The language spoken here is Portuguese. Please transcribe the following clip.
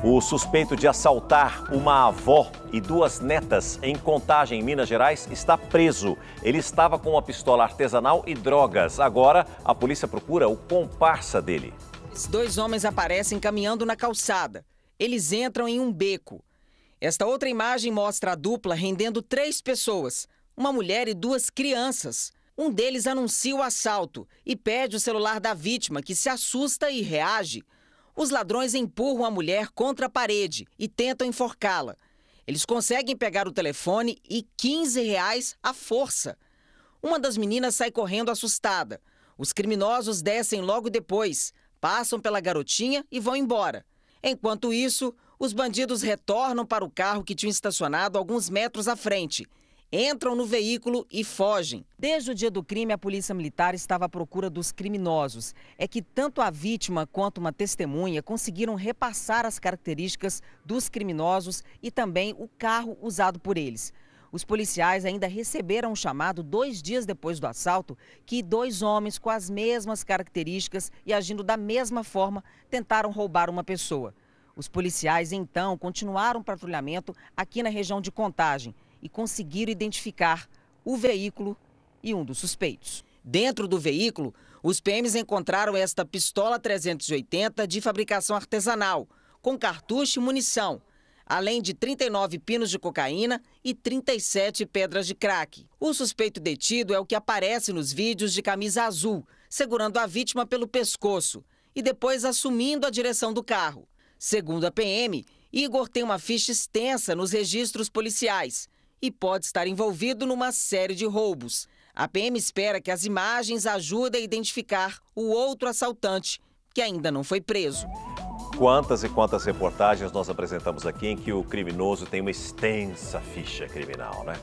O suspeito de assaltar uma avó e duas netas em Contagem, Minas Gerais, está preso. Ele estava com uma pistola artesanal e drogas. Agora, a polícia procura o comparsa dele. Os dois homens aparecem caminhando na calçada. Eles entram em um beco. Esta outra imagem mostra a dupla rendendo três pessoas, uma mulher e duas crianças. Um deles anuncia o assalto e pede o celular da vítima, que se assusta e reage. Os ladrões empurram a mulher contra a parede e tentam enforcá-la. Eles conseguem pegar o telefone e 15 reais à força. Uma das meninas sai correndo assustada. Os criminosos descem logo depois, passam pela garotinha e vão embora. Enquanto isso, os bandidos retornam para o carro que tinham estacionado alguns metros à frente entram no veículo e fogem. Desde o dia do crime, a Polícia Militar estava à procura dos criminosos. É que tanto a vítima quanto uma testemunha conseguiram repassar as características dos criminosos e também o carro usado por eles. Os policiais ainda receberam um chamado dois dias depois do assalto que dois homens com as mesmas características e agindo da mesma forma tentaram roubar uma pessoa. Os policiais então continuaram o patrulhamento aqui na região de Contagem e conseguiram identificar o veículo e um dos suspeitos. Dentro do veículo, os PMs encontraram esta pistola 380 de fabricação artesanal, com cartucho e munição, além de 39 pinos de cocaína e 37 pedras de crack. O suspeito detido é o que aparece nos vídeos de camisa azul, segurando a vítima pelo pescoço e depois assumindo a direção do carro. Segundo a PM, Igor tem uma ficha extensa nos registros policiais e pode estar envolvido numa série de roubos. A PM espera que as imagens ajudem a identificar o outro assaltante, que ainda não foi preso. Quantas e quantas reportagens nós apresentamos aqui em que o criminoso tem uma extensa ficha criminal, né?